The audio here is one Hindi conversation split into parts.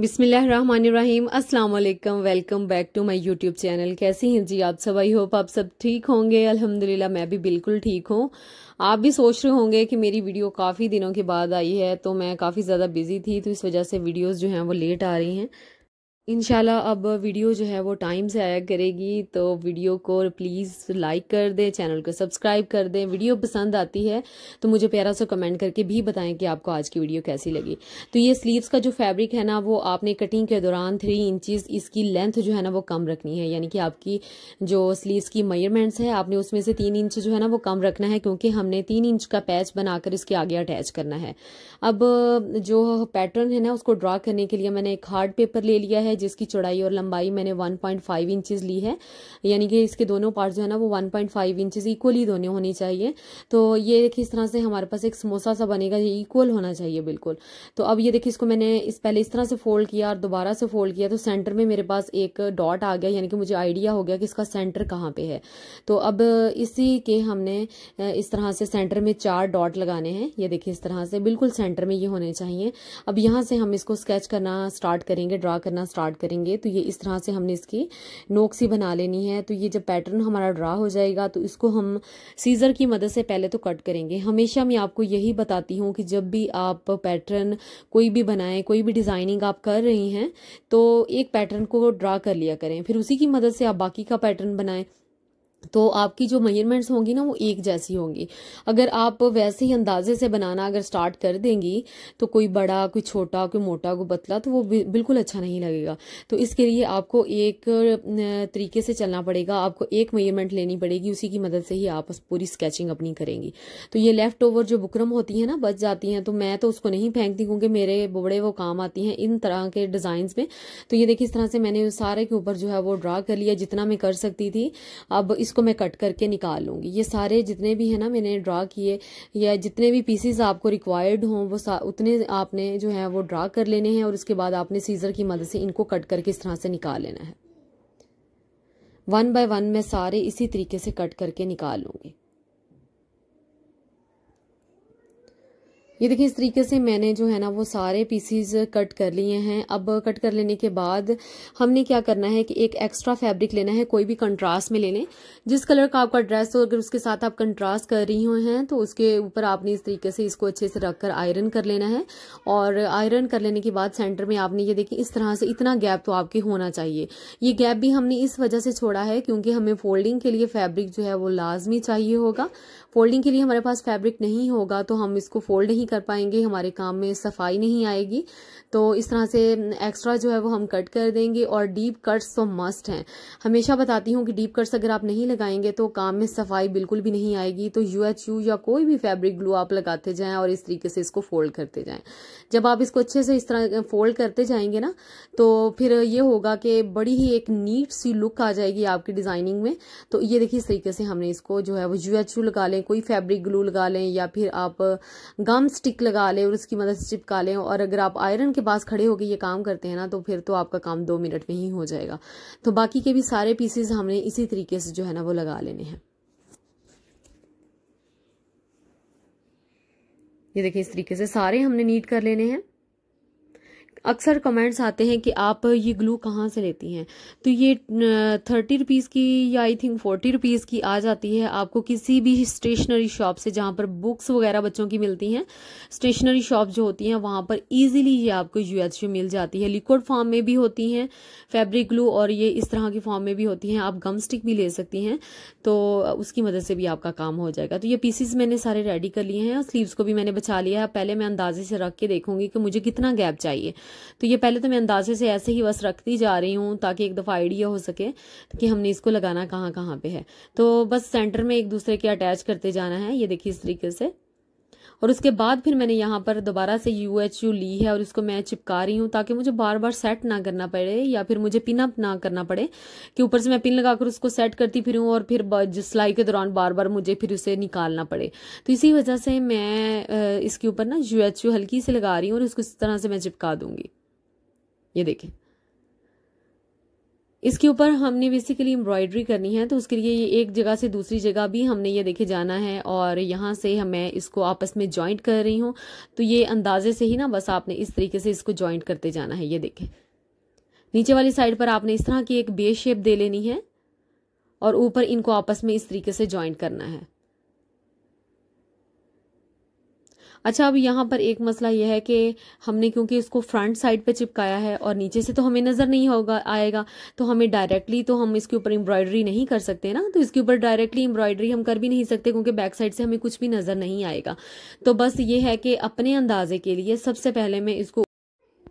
बिसमीम अस्सलाम welcome back to my YouTube channel कैसे हैं जी आप सब आई होप आप सब ठीक होंगे अल्हम्दुलिल्लाह मैं भी बिल्कुल ठीक हूँ आप भी सोच रहे होंगे कि मेरी वीडियो काफ़ी दिनों के बाद आई है तो मैं काफ़ी ज़्यादा बिजी थी तो इस वजह से वीडियोस जो हैं वो लेट आ रही हैं इनशाला अब वीडियो जो है वो टाइम से आया करेगी तो वीडियो को प्लीज़ लाइक कर दें चैनल को सब्सक्राइब कर दें वीडियो पसंद आती है तो मुझे प्यारा सा कमेंट करके भी बताएं कि आपको आज की वीडियो कैसी लगी तो ये स्लीव्स का जो फैब्रिक है ना वो आपने कटिंग के दौरान थ्री इंचज इसकी लेंथ जो है ना वो कम रखनी है यानी कि आपकी जो स्लीव्स की मेयरमेंट्स है आपने उसमें से तीन इंच जो है ना वो कम रखना है क्योंकि हमने तीन इंच का पैच बनाकर इसके आगे अटैच करना है अब जो पैटर्न है ना उसको ड्रा करने के लिए मैंने एक हार्ड पेपर ले लिया है है जिसकी चौड़ाई और लंबाई मैंने 1.5 पॉइंट इंचज़ ली है यानी कि इसके दोनों पार्ट जो है ना वो 1.5 पॉइंट इंचज़ इक्वली दोनों होनी चाहिए तो ये देखिए इस तरह से हमारे पास एक समोसा सा बनेगा ये इक्वल होना चाहिए बिल्कुल तो अब ये देखिए इसको मैंने इस पहले इस तरह से फोल्ड किया और दोबारा से फोल्ड किया तो सेंटर में मेरे पास एक डॉट आ गया यानी कि मुझे आइडिया हो गया कि इसका सेंटर कहाँ पे है तो अब इसी के हमने इस तरह से सेंटर में चार डॉट लगाने हैं ये देखिए इस तरह से बिल्कुल सेंटर में ये होने चाहिए अब यहाँ से हम इसको स्केच करना स्टार्ट करेंगे ड्रा करना स्टार्ट स्टार्ट करेंगे तो ये इस तरह से हमने इसकी नोक सी बना लेनी है तो ये जब पैटर्न हमारा ड्रा हो जाएगा तो इसको हम सीज़र की मदद से पहले तो कट करेंगे हमेशा मैं आपको यही बताती हूँ कि जब भी आप पैटर्न कोई भी बनाएं कोई भी डिज़ाइनिंग आप कर रही हैं तो एक पैटर्न को ड्रा कर लिया करें फिर उसी की मदद से आप बाकी का पैटर्न बनाएं तो आपकी जो मेजरमेंट्स होंगी ना वो एक जैसी होंगी अगर आप वैसे ही अंदाजे से बनाना अगर स्टार्ट कर देंगी तो कोई बड़ा कोई छोटा कोई मोटा कोई बतला तो वो बिल्कुल अच्छा नहीं लगेगा तो इसके लिए आपको एक तरीके से चलना पड़ेगा आपको एक मेजरमेंट लेनी पड़ेगी उसी की मदद से ही आप पूरी स्केचिंग अपनी करेंगी तो ये लेफ्ट ओवर जो बुकरम होती है ना बच जाती हैं तो मैं तो उसको नहीं फेंकती क्योंकि मेरे बड़े वो काम आती हैं इन तरह के डिजाइन में तो ये देखिए इस तरह से मैंने सारे के ऊपर जो है वो ड्रा कर लिया जितना मैं कर सकती थी अब इसको मैं कट करके निकाल लूँगी ये सारे जितने भी हैं ना मैंने ड्रा किए या जितने भी पीसीज आपको रिक्वायर्ड हों वो उतने आपने जो है वो ड्रा कर लेने हैं और उसके बाद आपने सीज़र की मदद से इनको कट करके इस तरह से निकाल लेना है वन बाय वन मैं सारे इसी तरीके से कट करके निकाल लूँगी ये देखिए इस तरीके से मैंने जो है ना वो सारे पीसीज कट कर लिए हैं अब कट कर लेने के बाद हमने क्या करना है कि एक एक्स्ट्रा फैब्रिक लेना है कोई भी कंट्रास्ट में ले लें जिस कलर का आपका ड्रेस हो अगर उसके साथ आप कंट्रास्ट कर रही हैं तो उसके ऊपर आपने इस तरीके से इसको अच्छे से रख कर आयरन कर लेना है और आयरन कर लेने के बाद सेंटर में आपने ये देखिए इस तरह से इतना गैप तो आपके होना चाहिए ये गैप भी हमने इस वजह से छोड़ा है क्योंकि हमें फोल्डिंग के लिए फैब्रिक जो है वो लाजमी चाहिए होगा फोल्डिंग के लिए हमारे पास फैब्रिक नहीं होगा तो हम इसको फोल्ड नहीं नहीं कर पाएंगे हमारे काम में सफाई नहीं आएगी तो इस तरह से एक्स्ट्रा जो है वो हम कट कर देंगे और डीप कट्स तो मस्ट हैं हमेशा बताती हूँ कि डीप कट्स अगर आप नहीं लगाएंगे तो काम में सफाई बिल्कुल भी नहीं आएगी तो यू एच यू या कोई भी फैब्रिक ग्लू आप लगाते जाएं और इस तरीके से इसको फोल्ड करते जाएं जब आप इसको अच्छे से इस तरह फोल्ड करते जाएंगे ना तो फिर ये होगा कि बड़ी ही एक नीट सी लुक आ जाएगी आपकी डिज़ाइनिंग में तो ये देखिए इस तरीके से हमने इसको जो है वो यू एच यू लगा लें कोई फैब्रिक ग्लू लगा लें या फिर आप गम स्टिक लगा लें और उसकी मदद से चिपका लें और अगर आप आयरन के पास खड़े होकर ये काम करते हैं ना तो फिर तो आपका काम दो मिनट में ही हो जाएगा तो बाकी के भी सारे पीसेस हमने इसी तरीके से जो है ना वो लगा लेने हैं ये देखिए इस तरीके से सारे हमने नीट कर लेने हैं अक्सर कमेंट्स आते हैं कि आप ये ग्लू कहाँ से लेती हैं तो ये थर्टी रुपीज़ की या आई थिंक फोर्टी रुपीज़ की आ जाती है आपको किसी भी स्टेशनरी शॉप से जहाँ पर बुक्स वगैरह बच्चों की मिलती हैं स्टेशनरी शॉप जो होती हैं वहाँ पर ईजिली ये आपको यू मिल जाती है लिक्विड फॉर्म में भी होती हैं फैब्रिक ग्लू और ये इस तरह की फॉर्म में भी होती हैं आप गम स्टिक भी ले सकती हैं तो उसकी मदद से भी आपका काम हो जाएगा तो ये पीसीज मैंने सारे रेडी कर लिए हैं और स्लीव्स को भी मैंने बचा लिया है पहले मैं अंदाजे से रख के देखूंगी कि मुझे कितना गैप चाहिए तो ये पहले तो मैं अंदाजे से ऐसे ही बस रखती जा रही हूँ ताकि एक दफ़ा आइडिया हो सके कि हमने इसको लगाना कहाँ कहाँ पे है तो बस सेंटर में एक दूसरे के अटैच करते जाना है ये देखिए इस तरीके से और उसके बाद फिर मैंने यहाँ पर दोबारा से यू एच यू ली है और इसको मैं चिपका रही हूँ ताकि मुझे बार बार सेट ना करना पड़े या फिर मुझे पिन अप ना करना पड़े कि ऊपर से मैं पिन लगाकर उसको सेट करती फिर और फिर सिलाई के दौरान बार बार मुझे फिर उसे निकालना पड़े तो इसी वजह से मैं इसके ऊपर ना यू एच यू हल्की से लगा रही हूँ और उसको इस तरह से मैं चिपका दूंगी ये देखें इसके ऊपर हमने बेसिकली एम्ब्रॉयडरी करनी है तो उसके लिए ये एक जगह से दूसरी जगह भी हमने ये देखे जाना है और यहाँ से मैं इसको आपस में जॉइंट कर रही हूँ तो ये अंदाजे से ही ना बस आपने इस तरीके से इसको जॉइंट करते जाना है ये देखें नीचे वाली साइड पर आपने इस तरह की एक बे शेप दे लेनी है और ऊपर इनको आपस में इस तरीके से जॉइंट करना है अच्छा अब यहाँ पर एक मसला यह है कि हमने क्योंकि इसको फ्रंट साइड पे चिपकाया है और नीचे से तो हमें नज़र नहीं होगा आएगा तो हमें डायरेक्टली तो हम इसके ऊपर एम्ब्रॉयडरी नहीं कर सकते ना तो इसके ऊपर डायरेक्टली एम्ब्रॉयडरी हम कर भी नहीं सकते क्योंकि बैक साइड से हमें कुछ भी नज़र नहीं आएगा तो बस ये है कि अपने अंदाजे के लिए सबसे पहले मैं इसको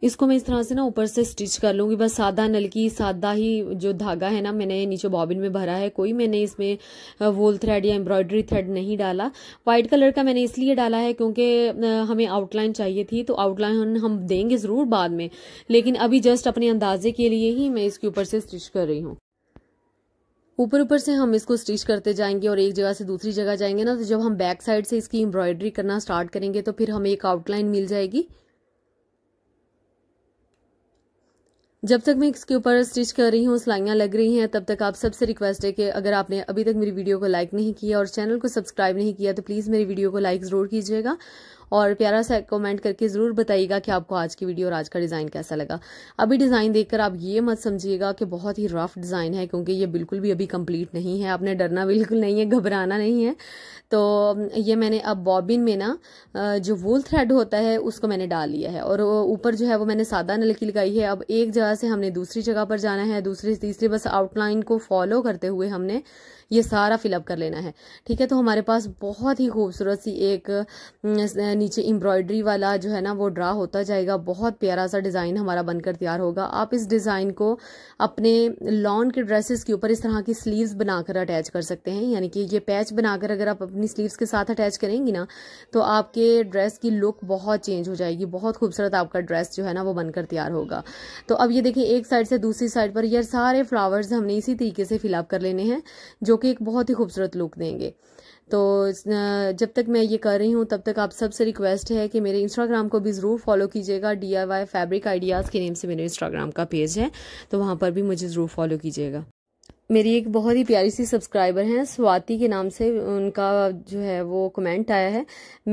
इसको मैं इस तरह से ना ऊपर से स्टिच कर लूँगी बस सादा नलकी सादा ही जो धागा है ना मैंने नीचे बॉबिन में भरा है कोई मैंने इसमें वोल थ्रेड या एम्ब्रॉयडरी थ्रेड नहीं डाला वाइट कलर का मैंने इसलिए डाला है क्योंकि हमें आउटलाइन चाहिए थी तो आउटलाइन हम देंगे ज़रूर बाद में लेकिन अभी जस्ट अपने अंदाजे के लिए ही मैं इसके ऊपर से स्टिच कर रही हूँ ऊपर ऊपर से हम इसको स्टिच करते जाएंगे और एक जगह से दूसरी जगह जाएंगे ना तो जब हम बैक साइड से इसकी एम्ब्रॉयडरी करना स्टार्ट करेंगे तो फिर हमें एक आउटलाइन मिल जाएगी जब तक मैं इसके ऊपर स्टिच कर रही हूँ सिलाइयाँ लग रही हैं तब तक आप सबसे रिक्वेस्ट है कि अगर आपने अभी तक मेरी वीडियो को लाइक नहीं किया और चैनल को सब्सक्राइब नहीं किया तो प्लीज़ मेरी वीडियो को लाइक ज़रूर कीजिएगा और प्यारा सा कमेंट करके ज़रूर बताइएगा कि आपको आज की वीडियो और आज का डिज़ाइन कैसा लगा अभी डिज़ाइन देखकर आप ये मत समझिएगा कि बहुत ही रफ डिज़ाइन है क्योंकि ये बिल्कुल भी अभी कंप्लीट नहीं है आपने डरना बिल्कुल नहीं है घबराना नहीं है तो ये मैंने अब बॉबिन में ना जो वूल थ्रेड होता है उसको मैंने डाल लिया है और ऊपर जो है वो मैंने सादा नलकी लगाई है अब एक जगह से हमने दूसरी जगह पर जाना है दूसरी तीसरी बस आउटलाइन को फॉलो करते हुए हमने ये सारा फिलअप कर लेना है ठीक है तो हमारे पास बहुत ही खूबसूरत सी एक नीचे एम्ब्रॉयडरी वाला जो है ना वो ड्रा होता जाएगा बहुत प्यारा सा डिज़ाइन हमारा बनकर तैयार होगा आप इस डिज़ाइन को अपने लॉन के ड्रेसेस के ऊपर इस तरह की स्लीव्स बनाकर अटैच कर सकते हैं यानी कि ये पैच बनाकर अगर आप अपनी स्लीव्स के साथ अटैच करेंगी ना तो आपके ड्रेस की लुक बहुत चेंज हो जाएगी बहुत खूबसूरत आपका ड्रेस जो है ना वो बनकर तैयार होगा तो अब ये देखिए एक साइड से दूसरी साइड पर यह सारे फ्लावर्स हमने इसी तरीके से फिलअप कर लेने हैं जो कि एक बहुत ही खूबसूरत लुक देंगे तो जब तक मैं ये कर रही हूँ तब तक आप सबसे रिक्वेस्ट है कि मेरे इंस्टाग्राम को भी ज़रूर फॉलो कीजिएगा D I Y fabric ideas के नेम से मेरे इंस्टाग्राम का पेज है तो वहाँ पर भी मुझे ज़रूर फॉलो कीजिएगा मेरी एक बहुत ही प्यारी सी सब्सक्राइबर हैं स्वाति के नाम से उनका जो है वो कमेंट आया है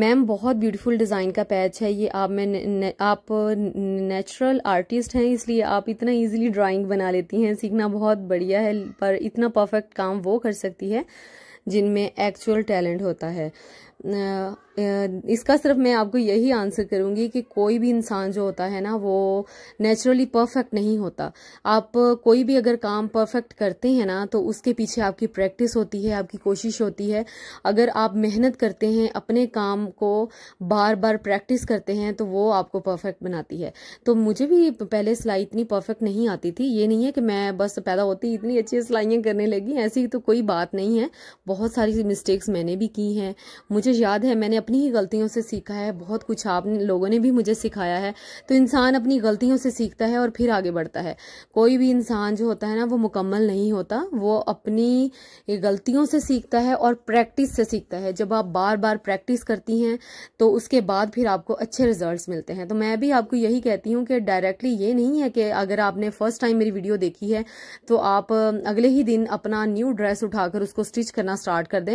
मैम बहुत ब्यूटीफुल डिज़ाइन का पैच है ये आप मैं आप नेचुरल आर्टिस्ट हैं इसलिए आप इतना इजीली ड्राइंग बना लेती हैं सीखना बहुत बढ़िया है पर इतना परफेक्ट काम वो कर सकती है जिनमें एक्चुअल टैलेंट होता है इसका सिर्फ मैं आपको यही आंसर करूँगी कि कोई भी इंसान जो होता है ना वो नेचुरली परफेक्ट नहीं होता आप कोई भी अगर काम परफेक्ट करते हैं ना तो उसके पीछे आपकी प्रैक्टिस होती है आपकी कोशिश होती है अगर आप मेहनत करते हैं अपने काम को बार बार प्रैक्टिस करते हैं तो वो आपको परफेक्ट बनाती है तो मुझे भी पहले सिलाई इतनी परफेक्ट नहीं आती थी ये नहीं है कि मैं बस पैदा होती इतनी अच्छी सिलाइयाँ करने लगी ऐसी तो कोई बात नहीं है बहुत सारी मिस्टेक्स मैंने भी की हैं मुझे मुझे याद है मैंने अपनी ही गलतियों से सीखा है बहुत कुछ आप लोगों ने भी मुझे सिखाया है तो इंसान अपनी गलतियों से सीखता है और फिर आगे बढ़ता है कोई भी इंसान जो होता है ना वो मुकम्मल नहीं होता वो अपनी गलतियों से सीखता है और प्रैक्टिस से सीखता है जब आप बार बार प्रैक्टिस करती हैं तो उसके बाद फिर आपको अच्छे रिजल्ट मिलते हैं तो मैं भी आपको यही कहती हूँ कि डायरेक्टली ये नहीं है कि अगर आपने फर्स्ट टाइम मेरी वीडियो देखी है तो आप अगले ही दिन अपना न्यू ड्रेस उठाकर उसको स्टिच करना स्टार्ट कर दें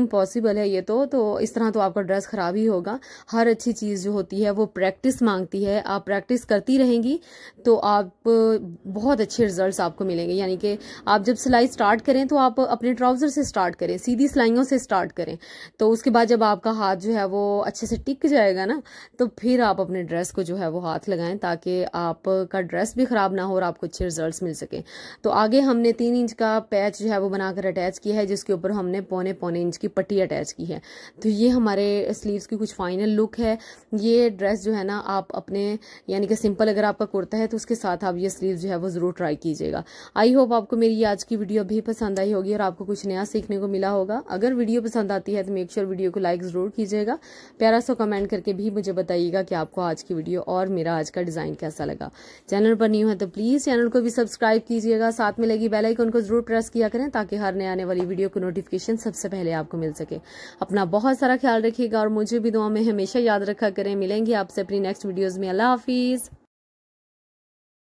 इम्पॉसिबल है ये तो, तो तो इस तरह तो आपका ड्रेस ख़राब ही होगा हर अच्छी चीज़ जो होती है वो प्रैक्टिस मांगती है आप प्रैक्टिस करती रहेंगी तो आप बहुत अच्छे रिजल्ट्स आपको मिलेंगे यानी कि आप जब सिलाई स्टार्ट करें तो आप अपने ट्राउज़र से स्टार्ट करें सीधी सिलाइयों से स्टार्ट करें तो उसके बाद जब आपका हाथ जो है वो अच्छे से टिक जाएगा ना तो फिर आप अपने ड्रेस को जो है वो हाथ लगाएं ताकि आपका ड्रेस भी ख़राब ना हो और आपको अच्छे रिजल्ट मिल सके तो आगे हमने तीन इंच का पैच जो है वो बनाकर अटैच किया है जिसके ऊपर हमने पौने पौने इंच की पट्टी अटैच की है तो ये हमारे स्लीव्स की कुछ फाइनल लुक है ये ड्रेस जो है ना आप अपने यानी कि सिंपल अगर आपका कुर्ता है तो उसके साथ आप ये स्लीव जो है वो ज़रूर ट्राई कीजिएगा आई होप आपको मेरी आज की वीडियो भी पसंद आई होगी और आपको कुछ नया सीखने को मिला होगा अगर वीडियो पसंद आती है तो मेक श्योर वीडियो को लाइक ज़रूर कीजिएगा प्यारा सो कमेंट करके भी मुझे बताइएगा कि आपको आज की वीडियो और मेरा आज का डिज़ाइन कैसा लगा चैनल पर न्यू है तो प्लीज़ चैनल को भी सब्सक्राइब कीजिएगा साथ में लगी बेलाइकन को ज़रूर प्रेस किया करें ताकि हर नए आने वाली वीडियो को नोटिफिकेशन सबसे पहले आपको मिल सके अपना बहुत बहुत सारा ख्याल रखिएगा और मुझे भी दुआ में हमेशा याद रखा करें मिलेंगे आपसे अपनी नेक्स्ट वीडियोज़ में अल्लाह हाफिज़